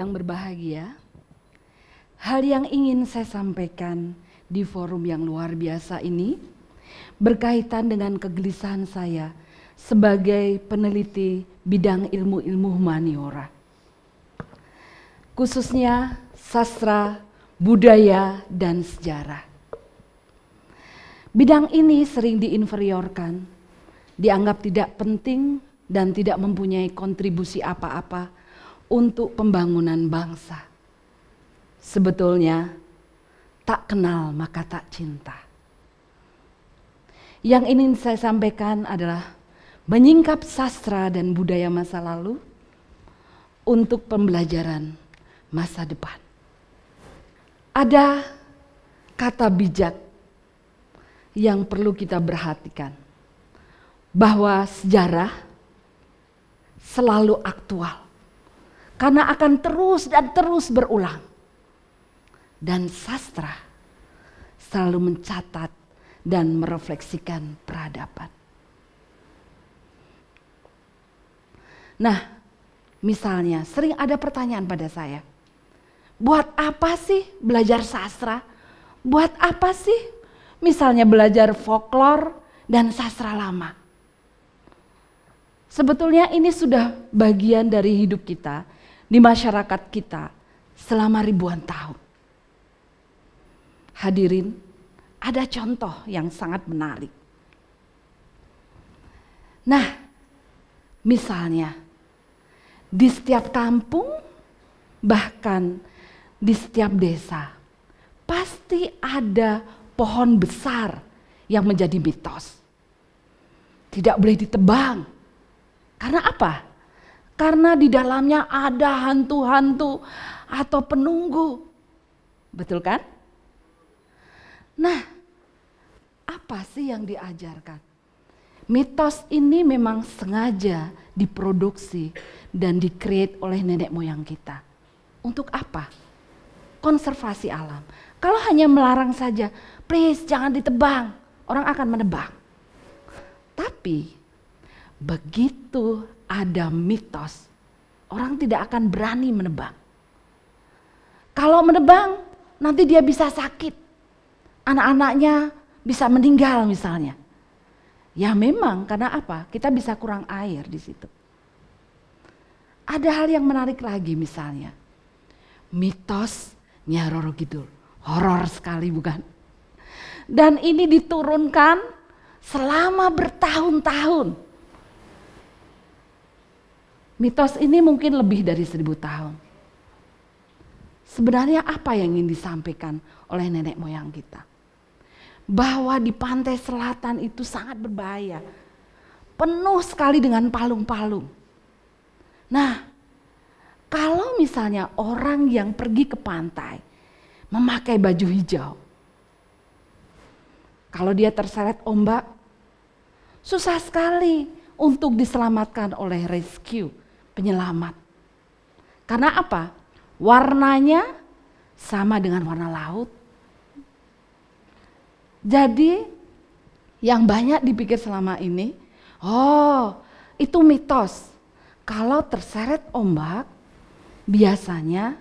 yang berbahagia, hal yang ingin saya sampaikan di forum yang luar biasa ini berkaitan dengan kegelisahan saya sebagai peneliti bidang ilmu-ilmu humaniora. Khususnya sastra, budaya, dan sejarah. Bidang ini sering diinferiorkan, dianggap tidak penting dan tidak mempunyai kontribusi apa-apa untuk pembangunan bangsa. Sebetulnya, tak kenal maka tak cinta. Yang ingin saya sampaikan adalah menyingkap sastra dan budaya masa lalu untuk pembelajaran masa depan. Ada kata bijak yang perlu kita perhatikan bahwa sejarah selalu aktual karena akan terus dan terus berulang. Dan sastra selalu mencatat dan merefleksikan peradaban. Nah, misalnya sering ada pertanyaan pada saya. Buat apa sih belajar sastra? Buat apa sih misalnya belajar folklore dan sastra lama? Sebetulnya ini sudah bagian dari hidup kita di masyarakat kita selama ribuan tahun. Hadirin, ada contoh yang sangat menarik. Nah, misalnya di setiap kampung, bahkan di setiap desa, pasti ada pohon besar yang menjadi mitos. Tidak boleh ditebang. Karena apa? karena di dalamnya ada hantu-hantu atau penunggu. Betul kan? Nah, apa sih yang diajarkan? Mitos ini memang sengaja diproduksi dan dikreat oleh nenek moyang kita. Untuk apa? Konservasi alam. Kalau hanya melarang saja, please jangan ditebang. Orang akan menebang. Tapi begitu ada mitos, orang tidak akan berani menebang. Kalau menebang, nanti dia bisa sakit. Anak-anaknya bisa meninggal misalnya. Ya memang karena apa? Kita bisa kurang air di situ. Ada hal yang menarik lagi misalnya. mitos Roro Kidul. Horor sekali bukan? Dan ini diturunkan selama bertahun-tahun Mitos ini mungkin lebih dari seribu tahun. Sebenarnya apa yang ingin disampaikan oleh nenek moyang kita? Bahwa di pantai selatan itu sangat berbahaya. Penuh sekali dengan palung-palung. Nah, kalau misalnya orang yang pergi ke pantai memakai baju hijau, kalau dia terseret ombak, susah sekali untuk diselamatkan oleh rescue penyelamat. Karena apa? Warnanya sama dengan warna laut. Jadi yang banyak dipikir selama ini, oh itu mitos. Kalau terseret ombak, biasanya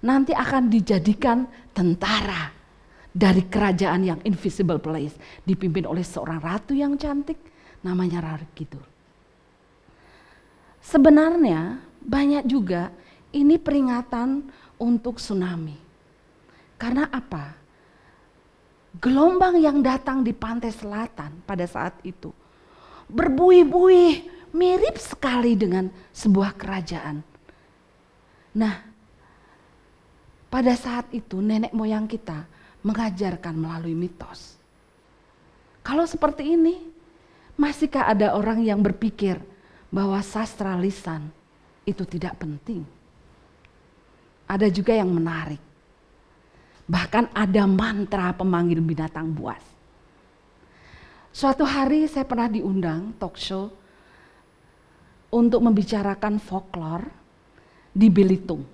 nanti akan dijadikan tentara dari kerajaan yang invisible place. Dipimpin oleh seorang ratu yang cantik, namanya Rarik Sebenarnya banyak juga ini peringatan untuk tsunami. Karena apa? Gelombang yang datang di pantai selatan pada saat itu berbuih-buih mirip sekali dengan sebuah kerajaan. Nah, pada saat itu nenek moyang kita mengajarkan melalui mitos. Kalau seperti ini, masihkah ada orang yang berpikir, bahwa sastra lisan itu tidak penting. Ada juga yang menarik. Bahkan ada mantra pemanggil binatang buas. Suatu hari saya pernah diundang talk show untuk membicarakan folklore di Belitung.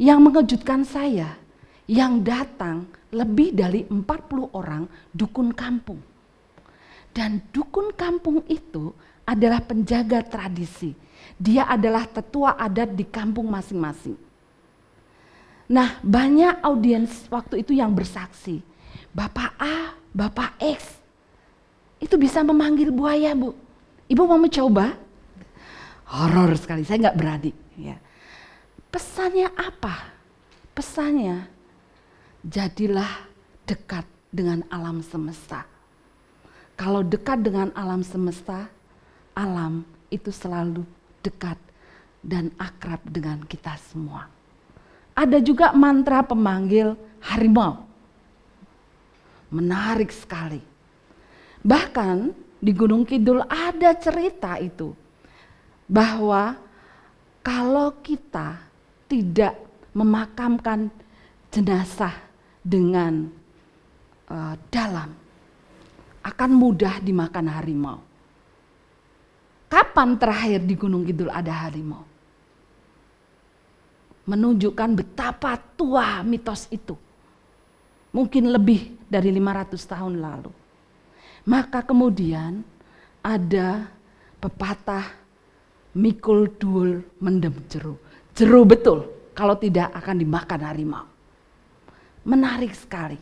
Yang mengejutkan saya, yang datang lebih dari 40 orang dukun kampung. Dan dukun kampung itu adalah penjaga tradisi. Dia adalah tetua adat di kampung masing-masing. Nah, banyak audiens waktu itu yang bersaksi. Bapak A, Bapak X, itu bisa memanggil buaya, Bu. Ibu mau mencoba? Horor sekali, saya nggak berani. Ya. Pesannya apa? Pesannya, jadilah dekat dengan alam semesta. Kalau dekat dengan alam semesta, alam itu selalu dekat dan akrab dengan kita semua. Ada juga mantra pemanggil harimau. Menarik sekali. Bahkan di Gunung Kidul ada cerita itu bahwa kalau kita tidak memakamkan jenazah dengan uh, dalam akan mudah dimakan harimau. Kapan terakhir di Gunung Kidul ada harimau? Menunjukkan betapa tua mitos itu. Mungkin lebih dari 500 tahun lalu. Maka kemudian ada pepatah mikul duul mendem jeru. Jeru betul, kalau tidak akan dimakan harimau. Menarik sekali.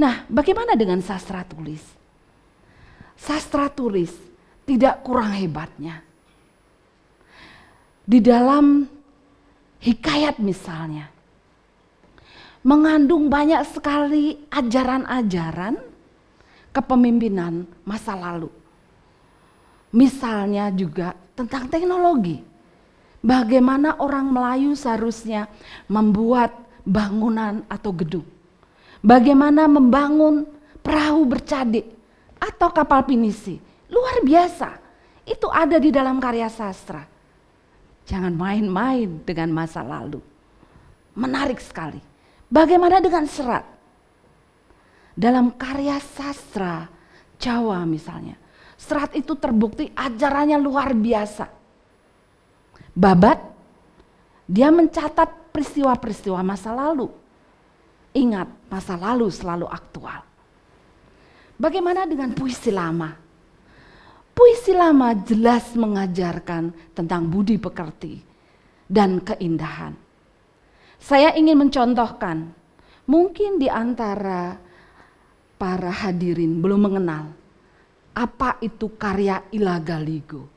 Nah, bagaimana dengan sastra tulis? Sastra tulis tidak kurang hebatnya. Di dalam hikayat misalnya, mengandung banyak sekali ajaran-ajaran kepemimpinan masa lalu. Misalnya juga tentang teknologi. Bagaimana orang Melayu seharusnya membuat bangunan atau gedung. Bagaimana membangun perahu bercadik atau kapal pinisi Luar biasa. Itu ada di dalam karya sastra. Jangan main-main dengan masa lalu. Menarik sekali. Bagaimana dengan serat? Dalam karya sastra Jawa misalnya, serat itu terbukti ajarannya luar biasa. Babat, dia mencatat peristiwa-peristiwa masa lalu. Ingat, masa lalu selalu aktual. Bagaimana dengan puisi lama? Puisi lama jelas mengajarkan tentang budi pekerti dan keindahan. Saya ingin mencontohkan, mungkin di antara para hadirin belum mengenal apa itu karya Ila Galigo.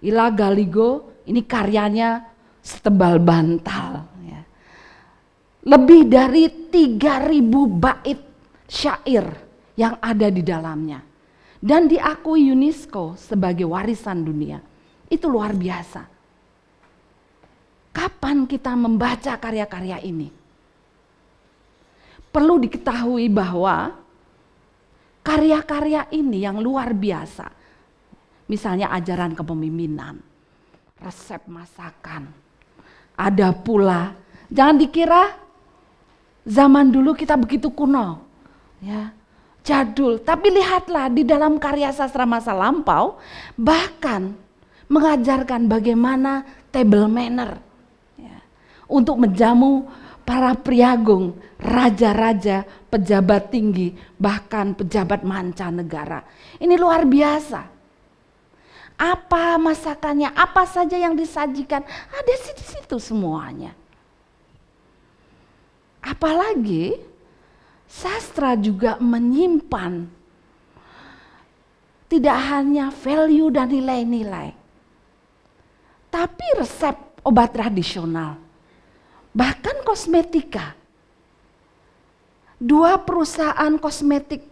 Ila Galigo ini karyanya setebal bantal. Ya. Lebih dari 3000 bait syair yang ada di dalamnya dan diakui UNESCO sebagai warisan dunia. Itu luar biasa. Kapan kita membaca karya-karya ini? Perlu diketahui bahwa karya-karya ini yang luar biasa, misalnya ajaran kepemimpinan, resep masakan, ada pula. Jangan dikira zaman dulu kita begitu kuno, ya jadul. Tapi lihatlah di dalam karya sastra masa lampau bahkan mengajarkan bagaimana table manner ya, untuk menjamu para priagung, raja-raja, pejabat tinggi, bahkan pejabat mancanegara. Ini luar biasa. Apa masakannya, apa saja yang disajikan, ada di situ semuanya. Apalagi sastra juga menyimpan tidak hanya value dan nilai-nilai, tapi resep obat tradisional, bahkan kosmetika. Dua perusahaan kosmetik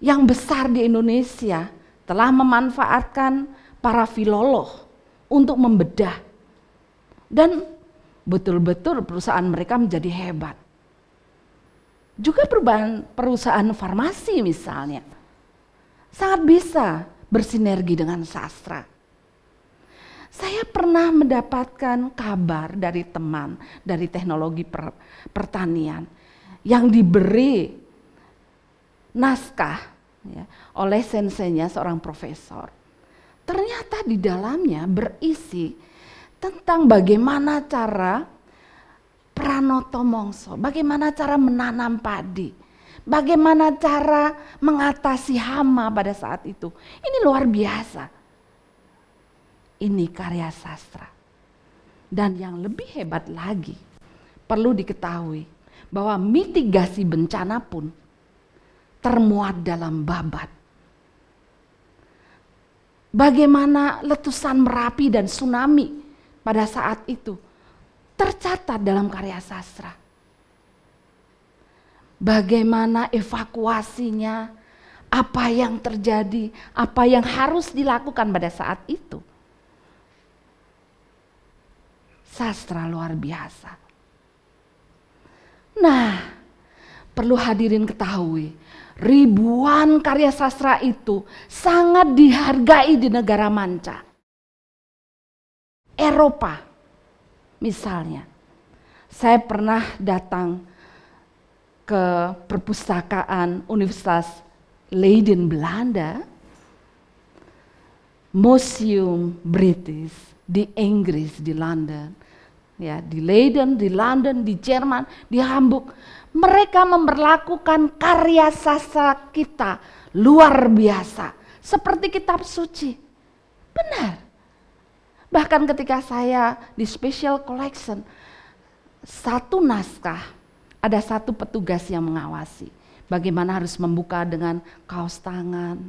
yang besar di Indonesia telah memanfaatkan para filolog untuk membedah dan betul-betul perusahaan mereka menjadi hebat. Juga perubahan perusahaan farmasi misalnya. Sangat bisa bersinergi dengan sastra. Saya pernah mendapatkan kabar dari teman dari teknologi per, pertanian yang diberi naskah ya, oleh sensenya seorang profesor. Ternyata di dalamnya berisi tentang bagaimana cara pranoto mongso, bagaimana cara menanam padi, bagaimana cara mengatasi hama pada saat itu. Ini luar biasa. Ini karya sastra. Dan yang lebih hebat lagi, perlu diketahui bahwa mitigasi bencana pun termuat dalam babat. Bagaimana letusan Merapi dan tsunami pada saat itu tercatat dalam karya sastra. Bagaimana evakuasinya, apa yang terjadi, apa yang harus dilakukan pada saat itu. Sastra luar biasa. Nah, perlu hadirin ketahui, ribuan karya sastra itu sangat dihargai di negara manca. Eropa, Misalnya, saya pernah datang ke perpustakaan Universitas Leiden Belanda, Museum British di Inggris di London, ya di Leiden, di London, di Jerman, di Hamburg, mereka memperlakukan karya sastra kita luar biasa seperti kitab suci. Benar. Bahkan ketika saya di special collection, satu naskah ada satu petugas yang mengawasi. Bagaimana harus membuka dengan kaos tangan,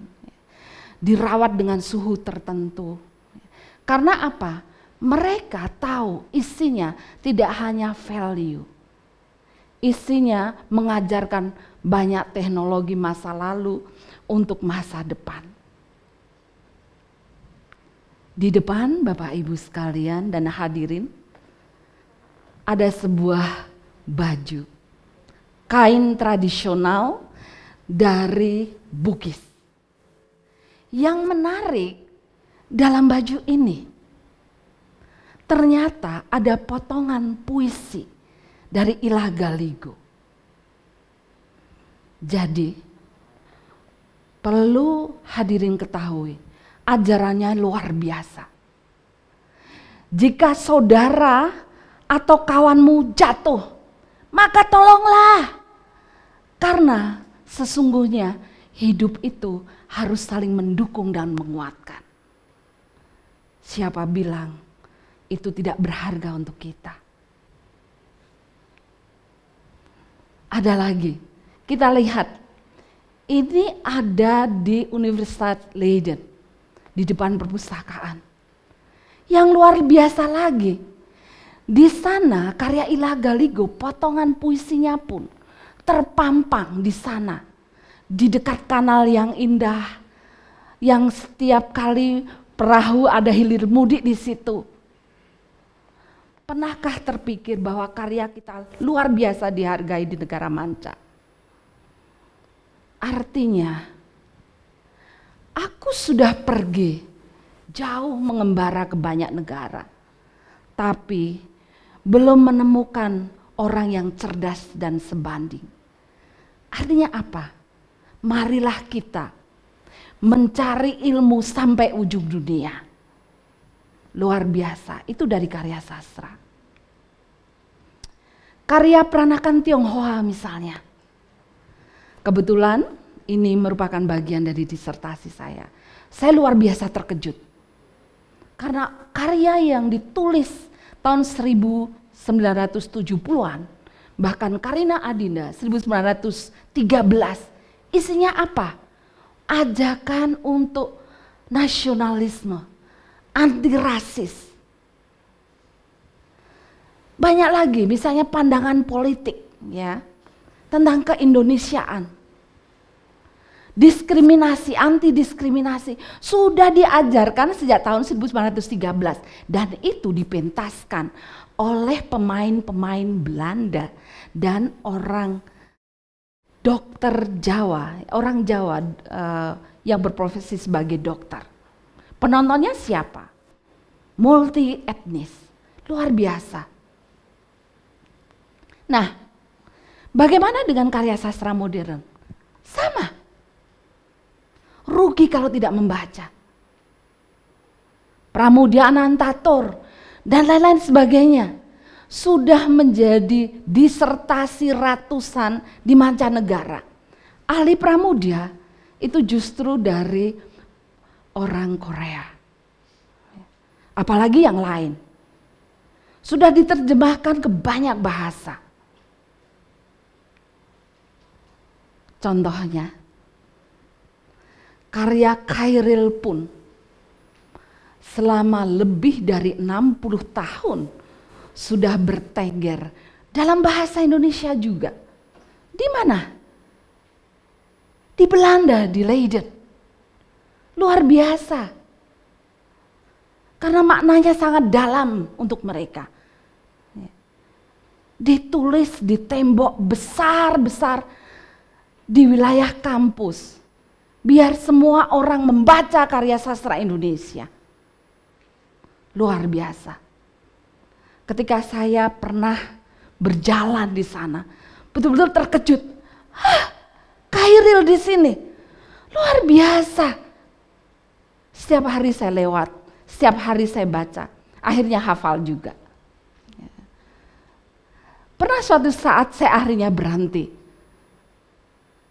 dirawat dengan suhu tertentu. Karena apa? Mereka tahu isinya tidak hanya value. Isinya mengajarkan banyak teknologi masa lalu untuk masa depan di depan Bapak Ibu sekalian dan hadirin ada sebuah baju kain tradisional dari Bugis. Yang menarik dalam baju ini ternyata ada potongan puisi dari Ilah Galigo. Jadi perlu hadirin ketahui ajarannya luar biasa. Jika saudara atau kawanmu jatuh, maka tolonglah. Karena sesungguhnya hidup itu harus saling mendukung dan menguatkan. Siapa bilang itu tidak berharga untuk kita? Ada lagi, kita lihat ini ada di Universitas Leiden di depan perpustakaan. Yang luar biasa lagi, di sana karya Ila Galigo potongan puisinya pun terpampang di sana. Di dekat kanal yang indah, yang setiap kali perahu ada hilir mudik di situ. Pernahkah terpikir bahwa karya kita luar biasa dihargai di negara manca? Artinya, Aku sudah pergi jauh mengembara ke banyak negara, tapi belum menemukan orang yang cerdas dan sebanding. Artinya apa? Marilah kita mencari ilmu sampai ujung dunia. Luar biasa, itu dari karya sastra. Karya peranakan Tionghoa misalnya. Kebetulan ini merupakan bagian dari disertasi saya. Saya luar biasa terkejut. Karena karya yang ditulis tahun 1970-an, bahkan Karina Adinda 1913, isinya apa? Ajakan untuk nasionalisme, anti rasis. Banyak lagi misalnya pandangan politik ya tentang keindonesiaan diskriminasi, anti diskriminasi sudah diajarkan sejak tahun 1913 dan itu dipentaskan oleh pemain-pemain Belanda dan orang dokter Jawa, orang Jawa uh, yang berprofesi sebagai dokter. Penontonnya siapa? Multi etnis, luar biasa. Nah, bagaimana dengan karya sastra modern? Sama, rugi kalau tidak membaca. Pramudia Anantator, dan lain-lain sebagainya. Sudah menjadi disertasi ratusan di mancanegara. Ahli pramudia itu justru dari orang Korea. Apalagi yang lain. Sudah diterjemahkan ke banyak bahasa. Contohnya, karya Kairil pun selama lebih dari 60 tahun sudah bertengger dalam bahasa Indonesia juga. Di mana? Di Belanda, di Leiden. Luar biasa. Karena maknanya sangat dalam untuk mereka. Ditulis di tembok besar-besar di wilayah kampus biar semua orang membaca karya sastra Indonesia. Luar biasa. Ketika saya pernah berjalan di sana, betul-betul terkejut. Hah, Kairil di sini. Luar biasa. Setiap hari saya lewat, setiap hari saya baca, akhirnya hafal juga. Ya. Pernah suatu saat saya akhirnya berhenti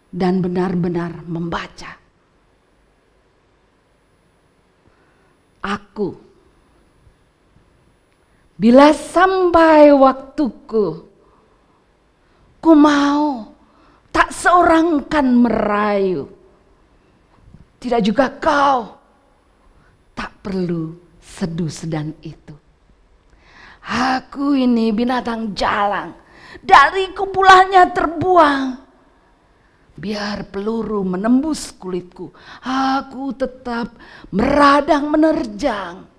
dan benar-benar membaca aku. Bila sampai waktuku, ku mau tak seorang kan merayu. Tidak juga kau tak perlu seduh sedan itu. Aku ini binatang jalan dari kumpulannya terbuang. Biar peluru menembus kulitku, aku tetap meradang menerjang.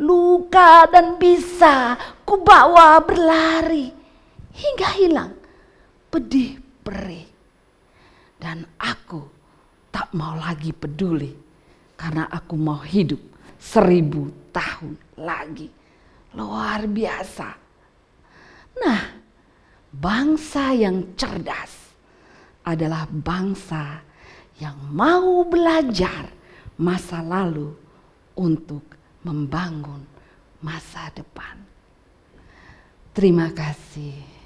Luka dan bisa kubawa berlari hingga hilang pedih perih. Dan aku tak mau lagi peduli karena aku mau hidup seribu tahun lagi. Luar biasa. Nah, bangsa yang cerdas adalah bangsa yang mau belajar masa lalu untuk membangun masa depan. Terima kasih.